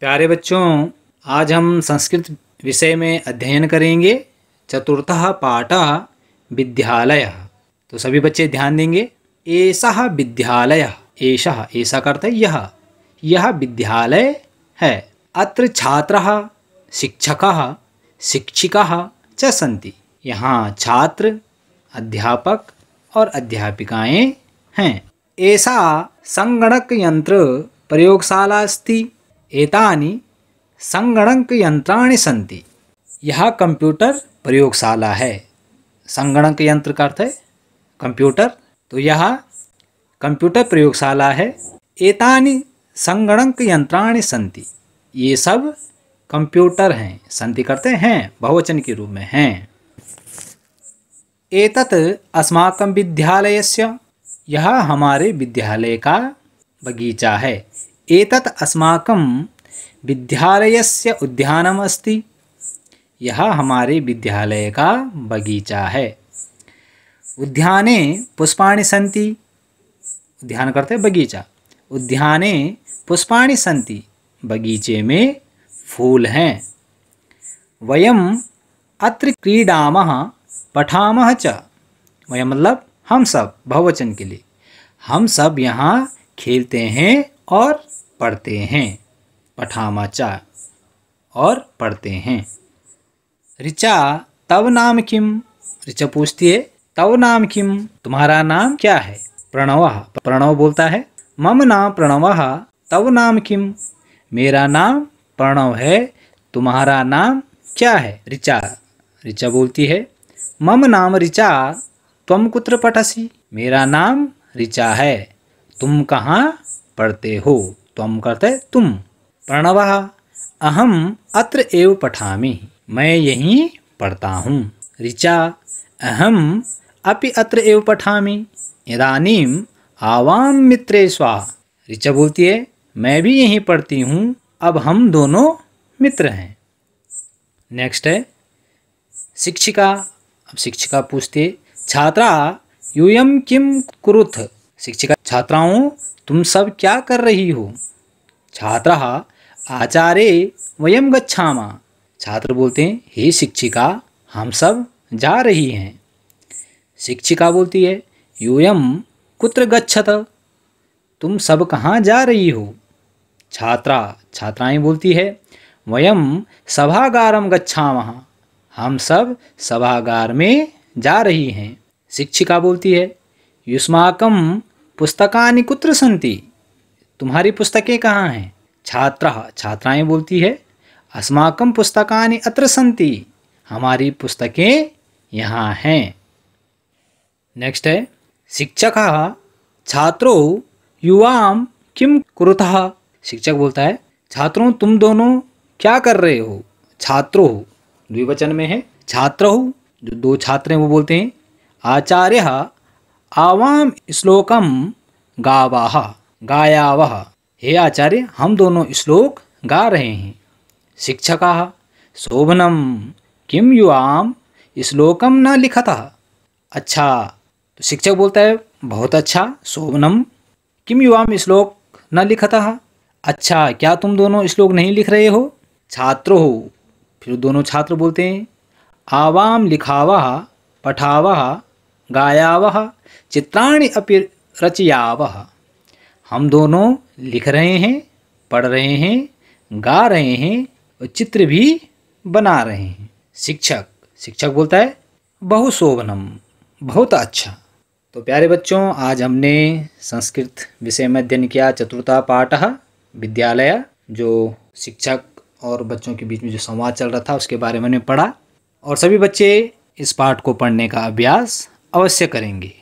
प्यारे बच्चों आज हम संस्कृत विषय में अध्ययन करेंगे चतुर्थ पाठ विद्यालय तो सभी बच्चे ध्यान देंगे ऐसा विद्यालय ऐसा ऐसा है यह यह विद्यालय है अत्र छात्र शिक्षक शिक्षिका च सी यहाँ छात्र अध्यापक और अध्यापिकाएं हैं ऐसा संगणक यंत्र प्रयोगशाला अस्ती एतानि यंत्राणि सन्ति यह कंप्यूटर प्रयोगशाला है संगणक यंत्र का अर्थ है कंप्यूटर तो यह कंप्यूटर प्रयोगशाला है एतानि संगणक यंत्राणि सन्ति ये सब कंप्यूटर हैं संति करते हैं बहुवचन के रूप में हैं एतत् अस्माकं विद्यालयस्य यह हमारे विद्यालय का बगीचा है एतत् अस्माकं विद्यालयस्य उद्यानम अस्ति यह हमारे विद्यालय का बगीचा है उद्याने पुष्पाणि सन्ति उद्यान करते बगीचा उद्याने पुष्पाणि सन्ति बगीचे में फूल हैं वयम अत्र क्रीडामः पठामः च वयम मतलब हम सब बहुवचन के लिए हम सब यहाँ खेलते हैं और पढ़ते हैं पठामाचा और पढ़ते हैं ऋचा तव नाम किम ऋचा पूछती है तव नाम किम तुम्हारा नाम क्या है प्रणव प्रणव बोलता है मम नाम प्रणव तव नाम किम मेरा नाम प्रणव है तुम्हारा नाम क्या है ऋचा ऋचा बोलती है मम नाम ऋचा तुम कुत्र पठसी मेरा नाम ऋचा है तुम कहाँ पढ़ते हो तम करते तुम प्रणव अहम अत्र एव पठा मैं यहीं पढ़ता हूँ ऋचा अहम अपि अत्र एव पठा इदानी आवाम मित्रे स्वा ऋचा बोलती है मैं भी यहीं पढ़ती हूँ अब हम दोनों मित्र हैं नेक्स्ट है शिक्षिका अब शिक्षिका पूछती है छात्रा यूयम किम कुरुथ शिक्षिका छात्राओं तुम सब क्या कर रही हो छात्र आचार्य वयम गच्छामा छात्र बोलते हैं हे शिक्षिका हम सब जा रही हैं शिक्षिका बोलती है यूयम कुत्र गच्छत तुम सब कहाँ जा रही हो छात्रा छात्राएं बोलती है वयम सभागारम वहाँ हम सब सभागार में जा रही हैं शिक्षिका बोलती है युष्माकम पुस्तकानि कुत्र सन्ति तुम्हारी पुस्तकें कहाँ हैं छात्र छात्राएं बोलती है अस्माकम पुस्तकानि अत्र सन्ति हमारी पुस्तकें यहाँ हैं नेक्स्ट है शिक्षक छात्रो युवाम किम कुरुतः शिक्षक बोलता है छात्रों तुम दोनों क्या कर रहे हो छात्रो द्विवचन में है छात्र हो जो दो छात्र हैं वो बोलते हैं आचार्य आवाम श्लोकम गावाह गायावह हे आचार्य हम दोनों श्लोक गा रहे हैं शिक्षक शोभनम किम युवाम श्लोकम न लिखता अच्छा तो शिक्षक बोलता है बहुत अच्छा शोभनम किम युवाम श्लोक न लिखता अच्छा क्या तुम दोनों श्लोक नहीं लिख रहे हो छात्र हो फिर दोनों छात्र बोलते हैं आवाम लिखावा पठावा गायाव चित्राणी अपि रचयाव हम दोनों लिख रहे हैं पढ़ रहे हैं गा रहे हैं और चित्र भी बना रहे हैं शिक्षक शिक्षक बोलता है बहुशोभनम बहुत अच्छा तो प्यारे बच्चों आज हमने संस्कृत विषय में अध्ययन किया चतुर्था पाठ विद्यालय जो शिक्षक और बच्चों के बीच में जो संवाद चल रहा था उसके बारे में पढ़ा और सभी बच्चे इस पाठ को पढ़ने का अभ्यास अवश्य करेंगे